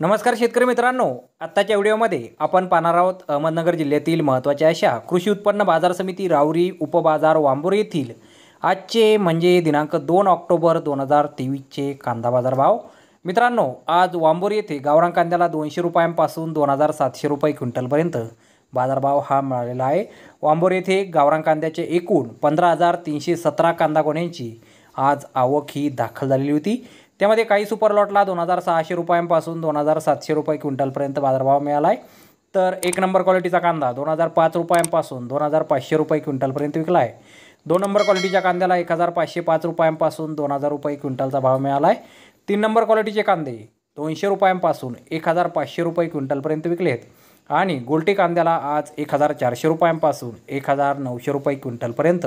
नमस्कार शेतकरी मित्रांनो आत्ताच्या व्हिडिओमध्ये आपण पाहणार आहोत अहमदनगर जिल्ह्यातील महत्त्वाच्या अशा कृषी उत्पन्न बाजार समिती राऊरी उपबाजार वांबोर येथील आजचे म्हणजे दिनांक दोन ऑक्टोबर दोन हजार तेवीसचे कांदा बाजार भाव मित्रांनो आज वांबोर येथे गावरान कांद्याला दोनशे रुपयांपासून दोन हजार सातशे रुपये क्विंटलपर्यंत बाजारभाव हा मिळालेला आहे वांबोर येथे गावरान कांद्याचे एकूण पंधरा हजार तीनशे सतरा कांदा गोण्यांची आज आवक ही दाखल झालेली होती त्यामध्ये काही सुपर लॉटला दोन हजार सहाशे रुपयांपासून दोन हजार सातशे रुपये क्विंटलपर्यंत बाजारभाव मिळाला आहे तर एक नंबर क्वालिटीचा कांदा दोन हजार पाच रुपयांपासून दोन हजार पाचशे रुपये क्विंटलपर्यंत विकला आहे दोन नंबर क्वालिटीच्या कांद्याला एक हजार पाचशे पाच रुपयांपासून दोन हजार रुपये क्विंटलचा भाव मिळाला आहे तीन नंबर क्वालिटीचे कांदे दोनशे रुपयांपासून एक हजार पाचशे रुपये क्विंटलपर्यंत विकले आहेत आणि गोलटी कांद्याला आज एक हजार चारशे रुपयांपासून एक हजार नऊशे रुपये क्विंटलपर्यंत